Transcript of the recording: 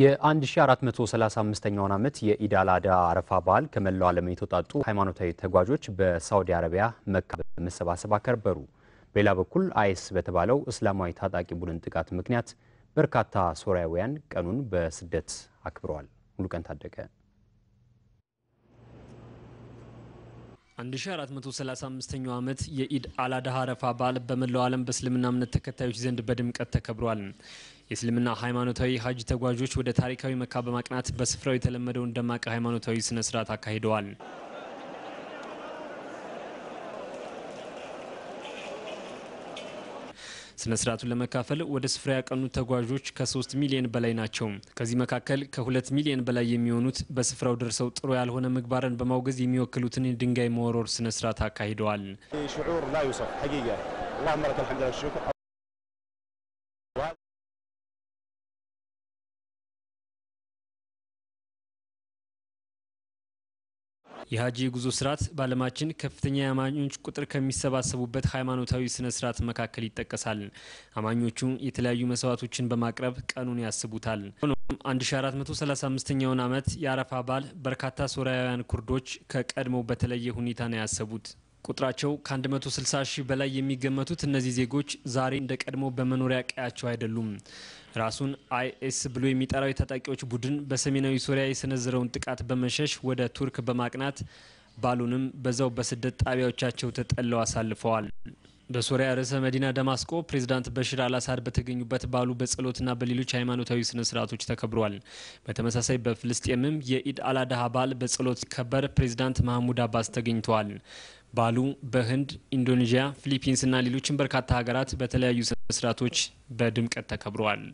የ1435ኛውን ዓመት የኢድ አል አድሃ አረፋ በዓል ከመላው ዓለም የተውጣጡ ሃይማኖታዊ ተጓዦች በሳውዲ አረቢያ መካ በመሰባሰብ አከበሩ። በሌላ በኩል አይስ በተባለው እስላማዊ ታጣቂ ቡድን ጥቃት ምክንያት በርካታ ሶሪያውያን ቀኑን በስደት አክብረዋል። ሙሉቀን ታደቀ 1435ኛው ዓመት የኢድ አላዳ አረፋ በዓል በመላው ዓለም በእስልምና እምነት ተከታዮች ዘንድ በድምቀት ተከብሯል። የእስልምና ሃይማኖታዊ ሀጅ ተጓዦች ወደ ታሪካዊ መካ በማቅናት በስፍራው የተለመደውን ደማቅ ሃይማኖታዊ ስነ ስርዓት አካሂደዋል። ስነ ስርዓቱን ለመካፈል ወደ ስፍራ ያቀኑት ተጓዦች ከ3 ሚሊዮን በላይ ናቸው። ከዚህ መካከል ከ2 ሚሊዮን በላይ የሚሆኑት በስፍራው ደርሰው ጥሩ ያልሆነ ምግባርን በማውገዝ የሚወክሉትን ድንጋይ መወርወር ስነ ስርዓት አካሂደዋል። የሀጂ ጉዞ ስርዓት በዓለማችን ከፍተኛ የአማኞች ቁጥር ከሚሰባሰቡበት ሃይማኖታዊ ስነ ስርዓት መካከል ይጠቀሳል። አማኞቹ የተለያዩ መስዋዕቶችን በማቅረብ ቀኑን ያስቡታል። ሆኖም 1435ኛውን ዓመት የአረፋ በዓል በርካታ ሶሪያውያን ኩርዶች ከቀድሞው በተለየ ሁኔታ ነው ያሰቡት። ቁጥራቸው ከ160 ሺህ በላይ የሚገመቱት እነዚህ ዜጎች ዛሬ እንደ ቀድሞ በመኖሪያ ቀያቸው አይደሉም። ራሱን አይኤስ ብሎ የሚጠራው የታጣቂዎች ቡድን በሰሜናዊ ሶሪያ የሰነዘረውን ጥቃት በመሸሽ ወደ ቱርክ በማቅናት ባሉንም በዛው በስደት ጣቢያዎቻቸው ተጠለው አሳልፈዋል። በሶሪያ ርዕሰ መዲና ደማስቆ ፕሬዝዳንት በሽር አልአሳድ በተገኙበት ባሉ በጸሎትና በሌሎች ሃይማኖታዊ ስነ ስርዓቶች ተከብሯል። በተመሳሳይ በፍልስጤምም የኢድ አላዳሃ በዓል በጸሎት ሲከበር ፕሬዝዳንት ማህሙድ አባስ ተገኝተዋል። ባሉ በህንድ፣ ኢንዶኔዥያ፣ ፊሊፒንስና ሌሎችን በርካታ ሀገራት በተለያዩ ስነስርዓቶች በድምቀት ተከብረዋል።